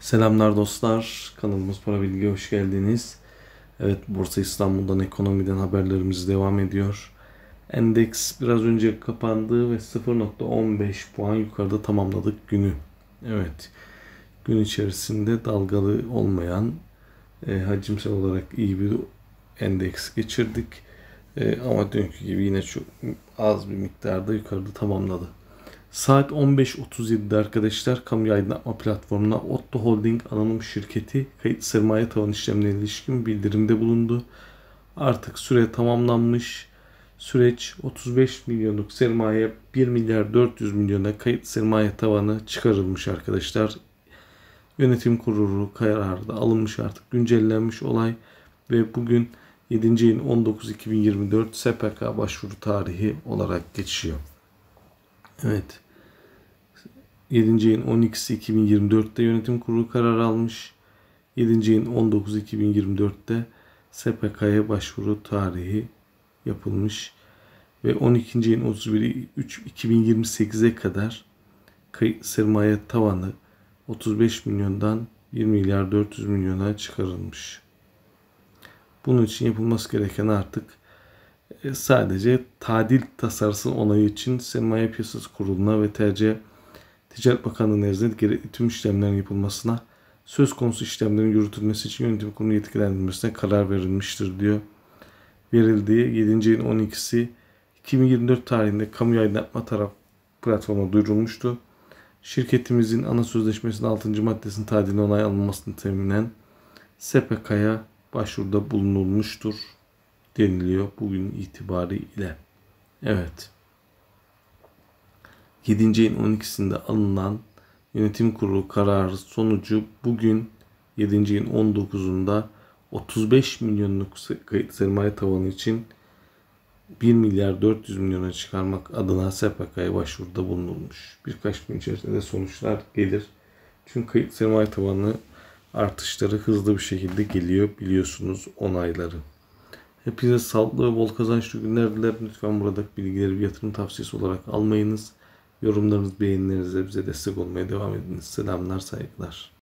Selamlar dostlar. Kanalımız Para Bilgi hoş geldiniz. Evet Borsa İstanbul'dan ekonomiden haberlerimiz devam ediyor. Endeks biraz önce kapandı ve 0.15 puan yukarıda tamamladık günü. Evet. Gün içerisinde dalgalı olmayan e, hacimsel olarak iyi bir endeks geçirdik. E, ama dünkü gibi yine çok az bir miktarda yukarıda tamamladı. Saat 15.37'de arkadaşlar kamuya aydınlatma platformuna Otto Holding anonim şirketi kayıt sermaye tavan işlemine ilişkin bildirimde bulundu. Artık süre tamamlanmış. Süreç 35 milyonluk sermaye 1 milyar 400 milyona kayıt sermaye tavanı çıkarılmış arkadaşlar. Yönetim kurulu kararı da alınmış artık güncellenmiş olay ve bugün 7. ayın 19 2024 SPK başvuru tarihi olarak geçiyor. Evet. 7. ayın 12'si 2024'te yönetim kurulu kararı almış. 7. ayın 19 2024'te SPK'ya başvuru tarihi yapılmış ve 12. ayın 31 3 2028'e kadar sermaye tavanı 35 milyondan 1 milyar 400 milyona çıkarılmış. Bunun için yapılması gereken artık e, sadece tadil tasarısı onayı için Sermaye Piyasası Kurulu'na ve tercih Ticaret Bakanlığı nezdinde geri, tüm işlemlerin yapılmasına söz konusu işlemlerin yürütülmesi için yönetim kurulu yetkilendirilmesine karar verilmiştir diyor. Verildiği 7. ayın 12'si 2024 tarihinde kamu yayınlatma taraf platformuna duyurulmuştu. Şirketimizin ana sözleşmesinin 6. maddesinin tadiline onay alınmasını teminen SPK'ya başvuruda bulunulmuştur deniliyor bugün itibariyle. Evet. 7. ayın 12'sinde alınan yönetim kurulu kararı sonucu bugün 7. ayın 19'unda 35 milyonluk sermaye tavanı için 1 milyar 400 milyona çıkarmak adına SPK'ya başvuruda bulunulmuş. Birkaç gün içerisinde de sonuçlar gelir. Çünkü kayıt sermaye tavanı artışları hızlı bir şekilde geliyor biliyorsunuz onayları. Hepinize sağlıklı ve bol kazançlı günler dilerim. Lütfen buradaki bilgileri bir yatırım tavsiyesi olarak almayınız. Yorumlarınız, beğenilerinize bize destek olmaya devam ediniz. Selamlar, saygılar.